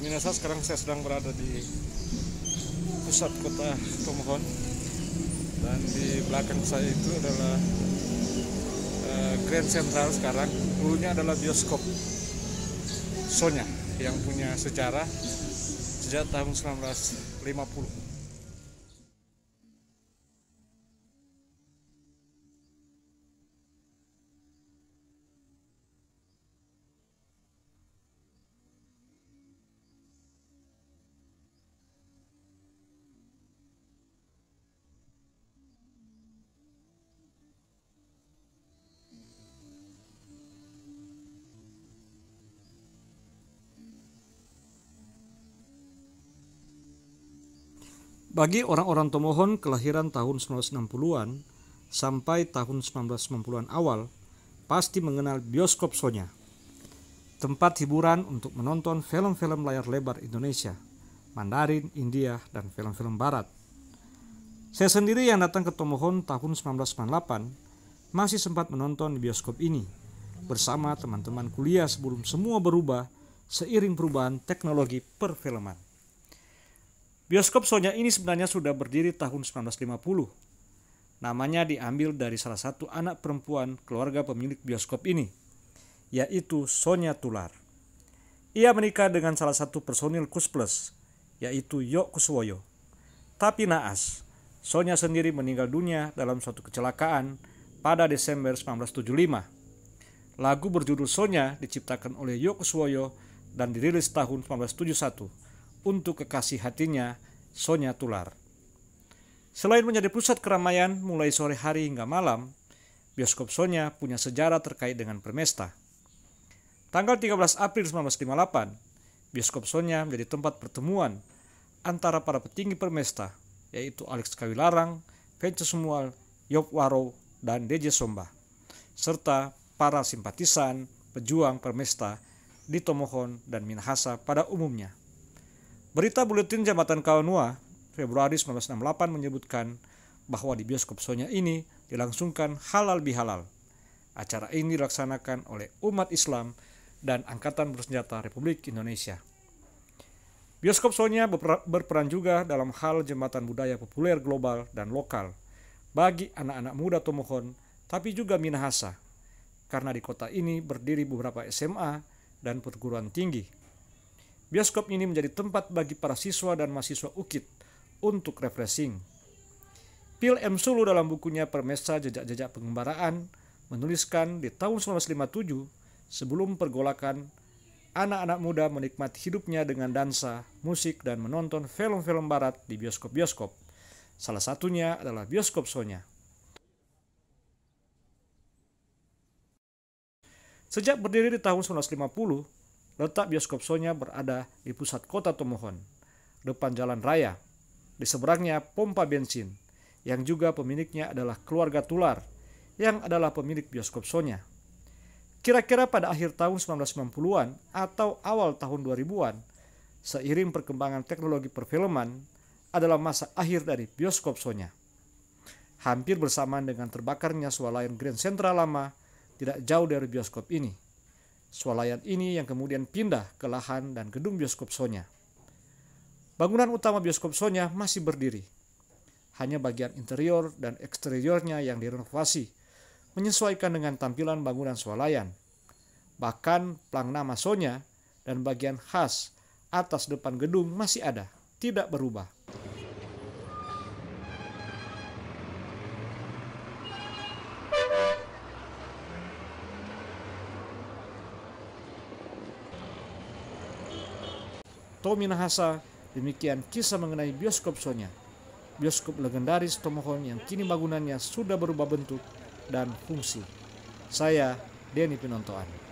Minasa, sekarang saya sedang berada di pusat kota Tomohon dan di belakang saya itu adalah eh, Grand Central sekarang dulunya adalah bioskop Sonya yang punya sejarah sejak tahun 1950 Bagi orang-orang Tomohon kelahiran tahun 1960-an sampai tahun 1990-an awal, pasti mengenal bioskop Sonya. Tempat hiburan untuk menonton film-film layar lebar Indonesia, Mandarin, India, dan film-film barat. Saya sendiri yang datang ke Tomohon tahun 1998 masih sempat menonton di bioskop ini bersama teman-teman kuliah sebelum semua berubah seiring perubahan teknologi perfilman. Bioskop Sonya ini sebenarnya sudah berdiri tahun 1950. Namanya diambil dari salah satu anak perempuan keluarga pemilik bioskop ini, yaitu Sonya Tular. Ia menikah dengan salah satu personil Kusplus, yaitu Yok Kuswoyo. Tapi naas, Sonya sendiri meninggal dunia dalam suatu kecelakaan pada Desember 1975. Lagu berjudul Sonya diciptakan oleh Yok Kuswoyo dan dirilis tahun 1971 untuk kekasih hatinya, Sonya Tular. Selain menjadi pusat keramaian mulai sore hari hingga malam, bioskop Sonya punya sejarah terkait dengan Permesta. Tanggal 13 April 1958, bioskop Sonya menjadi tempat pertemuan antara para petinggi Permesta, yaitu Alex Kawilarang, Vence Sumual, Yop Waro, dan DJ Somba, serta para simpatisan, pejuang Permesta di Tomohon dan Minahasa pada umumnya. Berita Buletin Jabatan Kaunua, Februari 1968 menyebutkan bahwa di bioskop Sonya ini dilangsungkan halal bihalal. Acara ini dilaksanakan oleh umat Islam dan Angkatan Bersenjata Republik Indonesia. Bioskop Sonya berperan juga dalam hal jembatan budaya populer global dan lokal bagi anak-anak muda Tomohon, tapi juga Minahasa, karena di kota ini berdiri beberapa SMA dan perguruan tinggi Bioskop ini menjadi tempat bagi para siswa dan mahasiswa UKIT untuk refreshing. Pil M. Sulu dalam bukunya Permesa Jejak-Jejak Pengembaraan menuliskan di tahun 1957 sebelum pergolakan anak-anak muda menikmati hidupnya dengan dansa, musik, dan menonton film-film barat di bioskop-bioskop. Salah satunya adalah bioskop Sonya. Sejak berdiri di tahun 1950, Letak bioskop Sonya berada di pusat kota Tomohon, depan jalan raya. Di seberangnya pompa bensin, yang juga pemiliknya adalah keluarga Tular, yang adalah pemilik bioskop Sonya. Kira-kira pada akhir tahun 1990-an atau awal tahun 2000-an, seiring perkembangan teknologi perfilman, adalah masa akhir dari bioskop Sonya. Hampir bersamaan dengan terbakarnya swalayan Grand Central lama, tidak jauh dari bioskop ini. Swalayan ini yang kemudian pindah ke lahan dan gedung bioskop Sonya. Bangunan utama bioskop Sonya masih berdiri. Hanya bagian interior dan eksteriornya yang direnovasi, menyesuaikan dengan tampilan bangunan swalayan. Bahkan plang nama Sonya dan bagian khas atas depan gedung masih ada, tidak berubah. Tommy Nahasa, demikian kisah mengenai bioskop Sonya. Bioskop legendaris Tomohon yang kini bangunannya sudah berubah bentuk dan fungsi. Saya Denny Pinontoan.